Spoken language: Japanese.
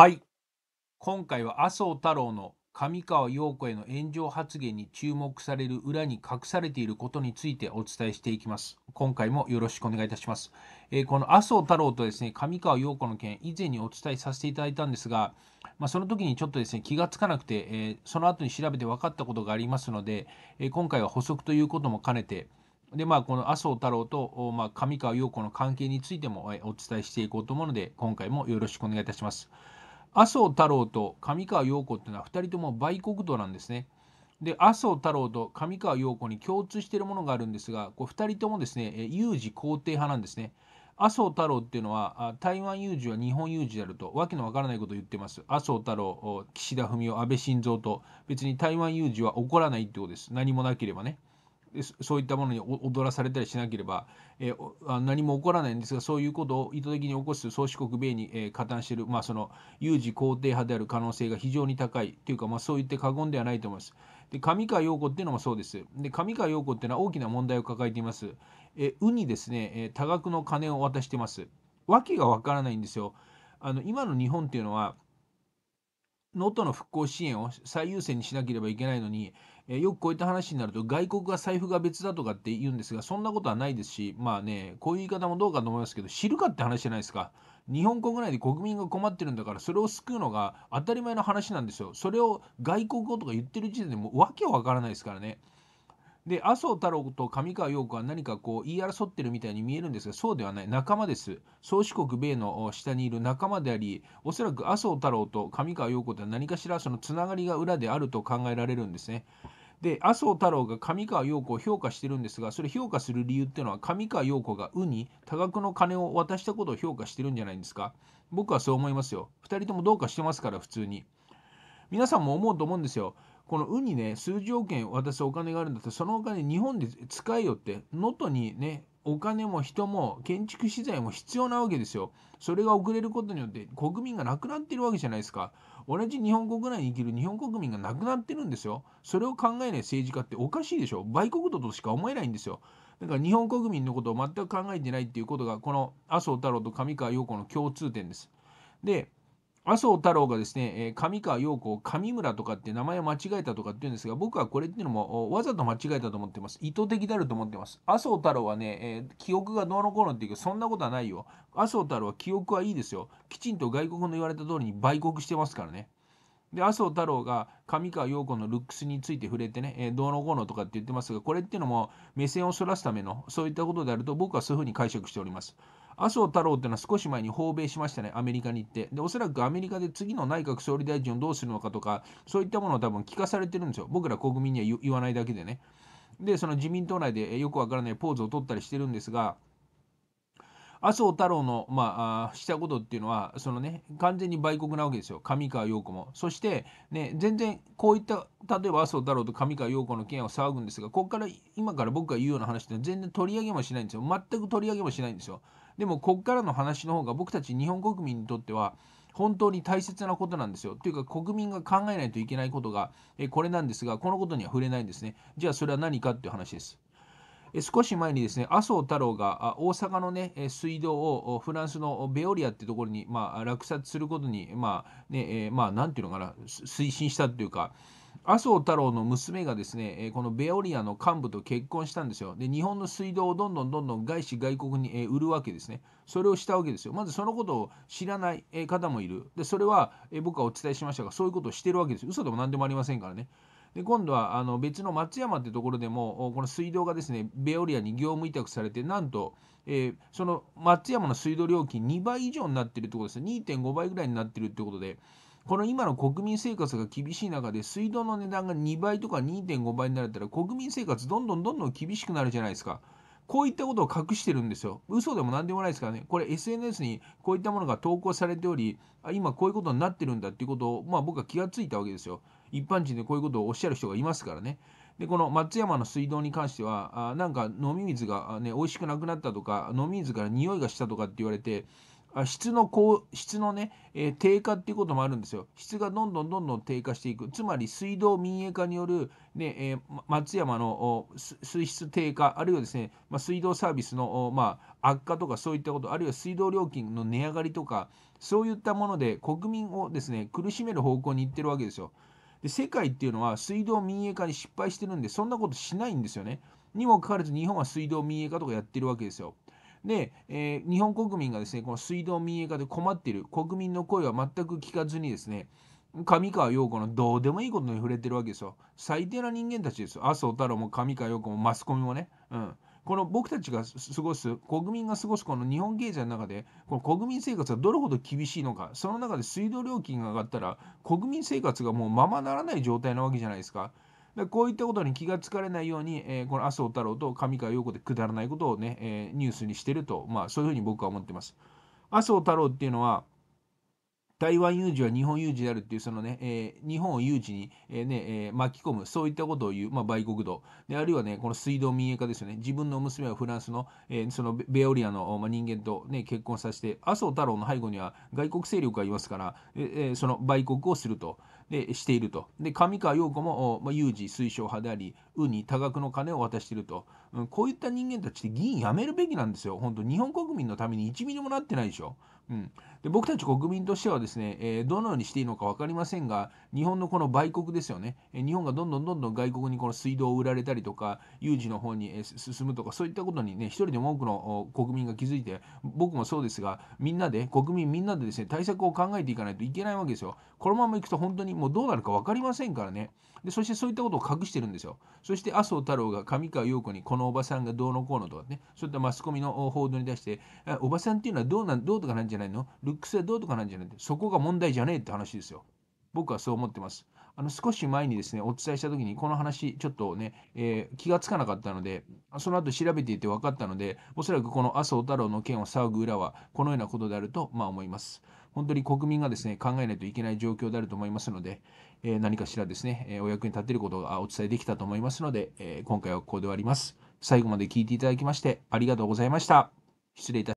はい今回は麻生太郎の上川陽子への炎上発言に注目される裏に隠されていることについてお伝えしていきます。今回もよろしくお願いいたします。えー、この麻生太郎とですね、上川陽子の件、以前にお伝えさせていただいたんですが、まあ、その時にちょっとですね、気がつかなくて、えー、その後に調べて分かったことがありますので、えー、今回は補足ということも兼ねて、でまあ、この麻生太郎と、まあ、上川陽子の関係についてもえお伝えしていこうと思うので、今回もよろしくお願いいたします。麻生太郎と上川陽子っていうのは2人とも売国奴なんですね。で麻生太郎と上川陽子に共通しているものがあるんですがこう2人ともですね有事肯定派なんですね。麻生太郎っていうのは台湾有事は日本有事であるとわけのわからないことを言ってます麻生太郎岸田文雄安倍晋三と別に台湾有事は起こらないってことです何もなければね。そういったものに踊らされたりしなければ、えー、何も起こらないんですがそういうことを意図的に起こす宗主国米に、えー、加担している、まあ、その有事肯定派である可能性が非常に高いというか、まあ、そう言って過言ではないと思います。で上川陽子っていうのもそうです。で上川陽子っていうのは大きな問題を抱えています。えウにですね、え多額の金を渡してます。訳がわからないんですよ。あの今の日本っていうのは能登の復興支援を最優先にしなければいけないのに、えよくこういった話になると、外国が財布が別だとかって言うんですが、そんなことはないですし、まあね、こういう言い方もどうかと思いますけど、知るかって話じゃないですか。日本国内で国民が困ってるんだから、それを救うのが当たり前の話なんですよ。それを外国語とか言ってる時点でもう訳わからないですからね。で麻生太郎と上川陽子は何かこう言い争ってるみたいに見えるんですがそうではない仲間です宗主国米の下にいる仲間でありおそらく麻生太郎と上川陽子とは何かしらそのつながりが裏であると考えられるんですね。で麻生太郎が上川陽子を評価してるんですがそれ評価する理由っていうのは上川陽子が「う」に多額の金を渡したことを評価してるんじゃないんですか僕はそう思いますよ2人ともどうかしてますから普通に皆さんも思うと思うんですよこのウにね、数条件渡すお金があるんだったら、そのお金日本で使えよって、能登にね、お金も人も建築資材も必要なわけですよ。それが遅れることによって国民が亡くなってるわけじゃないですか。同じ日本国内に生きる日本国民が亡くなってるんですよ。それを考えない政治家っておかしいでしょ。売国度としか思えないんですよ。だから日本国民のことを全く考えてないっていうことが、この麻生太郎と上川陽子の共通点です。で、麻生太郎がですね、え上川陽子を上村とかって名前を間違えたとかって言うんですが、僕はこれっていうのもわざと間違えたと思ってます。意図的であると思ってます。麻生太郎はね、え記憶がどうのこうのっていうけど、そんなことはないよ。麻生太郎は記憶はいいですよ。きちんと外国の言われた通りに売国してますからね。で麻生太郎が上川陽子のルックスについて触れてね、えー、どうのこうのとかって言ってますがこれっていうのも目線をそらすためのそういったことであると僕はそういうふうに解釈しております。麻生太郎っていうのは少し前に訪米しましたね、アメリカに行って。で、おそらくアメリカで次の内閣総理大臣をどうするのかとか、そういったものを多分聞かされてるんですよ。僕ら国民には言わないだけでね。で、その自民党内でよくわからないポーズを取ったりしてるんですが、麻生太郎の、まあ、したことっていうのは、そのね、完全に売国なわけですよ、上川陽子も。そして、ね、全然こういった、例えば麻生太郎と上川陽子の件を騒ぐんですが、ここから、今から僕が言うような話って全然取り上げもしないんですよ。全く取り上げもしないんですよ。でもこっからの話の方が僕たち日本国民にとっては本当に大切なことなんですよ。というか国民が考えないといけないことがえこれなんですがこのことには触れないんですね。じゃあそれは何かっていう話です。少し前にですね麻生太郎が大阪のね水道をフランスのベオリアってところにまあ落札することにまあねえまあ何て言うのかな推進したっていうか麻生太郎の娘がですね、このベオリアの幹部と結婚したんですよ。で、日本の水道をどんどんどんどん外資外国に売るわけですね。それをしたわけですよ。まずそのことを知らない方もいる。で、それは僕はお伝えしましたが、そういうことをしてるわけです。嘘でも何でもありませんからね。で今度はあの別の松山ってところでもこの水道がですねベオリアに業務委託されてなんと、えー、その松山の水道料金2倍以上になってるってことです2.5倍ぐらいになってるってことでこの今の国民生活が厳しい中で水道の値段が2倍とか2.5倍になれたら国民生活どんどんどんどん厳しくなるじゃないですか。こういったことを隠してるんですよ。嘘でも何でもないですからね。これ SNS にこういったものが投稿されており、あ今こういうことになってるんだっていうことを、まあ僕は気がついたわけですよ。一般人でこういうことをおっしゃる人がいますからね。で、この松山の水道に関しては、あなんか飲み水がね、美味しくなくなったとか、飲み水から匂いがしたとかって言われて、あ質の高質のね、えー、低下っていうこともあるんですよ。質がどんどんどんどん低下していく。つまり水道民営化によるね、えー、松山の水質低下、あるいはですね、まあ、水道サービスの、まあ、悪化とかそういったこと、あるいは水道料金の値上がりとか、そういったもので国民をですね、苦しめる方向に行ってるわけですよ。で世界っていうのは水道民営化に失敗してるんで、そんなことしないんですよね。にもかかわらず日本は水道民営化とかやってるわけですよ。で、えー、日本国民がですね、この水道民営化で困っている国民の声は全く聞かずにですね、上川陽子のどうでもいいことに触れてるわけですよ。最低な人間たちですよ。麻生太郎も上川陽子もマスコミもね。うん。この僕たちが過ごす、国民が過ごすこの日本経済の中で、この国民生活がどれほど厳しいのか、その中で水道料金が上がったら、国民生活がもうままならない状態なわけじゃないですか。だこういったことに気がつかれないように、えー、この麻生太郎と上川陽子でくだらないことをね、えー、ニュースにしてると、まあ、そういうふうに僕は思ってます。麻生太郎っていうのは、台湾有事は日本有事であるっていう、そのね、えー、日本を有事に、えー、ねえー、巻き込む、そういったことを言う、まあ、売国道で、あるいはね、この水道民営化ですよね、自分の娘はフランスの、えそのベオリアの、まあ、人間と、ね、結婚させて、麻生太郎の背後には外国勢力がいますから、えその売国をすると。でしていると。で上川陽子も、まあ、有事推奨派であり、ウに多額の金を渡していると、うん、こういった人間たちって議員辞めるべきなんですよ、本当、日本国民のために1ミリもなってないでしょ。うん、で僕たち国民としてはですね、えー、どのようにしていいのか分かりませんが、日本のこの売国ですよね、え日本がどんどんどんどん外国にこの水道を売られたりとか、有事の方に、え進むとか、そういったことにね、一人でも多くの国民が気づいて、僕もそうですが、みんなで、国民みんなでですね、対策を考えていかないといけないわけですよ。このままいくと本当にもうどうなるか分かりませんからね。で、そしてそういったことを隠してるんですよ。そして麻生太郎が上川陽子にこのおばさんがどうのこうのとかね、そういったマスコミの報道に出して、おばさんっていうのはどうなんどうとかなんじゃないのルックスはどうとかなんじゃないそこが問題じゃねえって話ですよ。僕はそう思ってます。あの少し前にですね、お伝えしたときに、この話、ちょっとね、えー、気がつかなかったので、その後調べていて分かったので、おそらくこの麻生太郎の件を騒ぐ裏は、このようなことであると、まあ思います。本当に国民がですね、考えないといけない状況であると思いますので、えー、何かしらですね、えお役に立てることがお伝えできたと思いますので、え今回はここで終わります。最後まで聞いていただきまして、ありがとうございました。失礼いたします。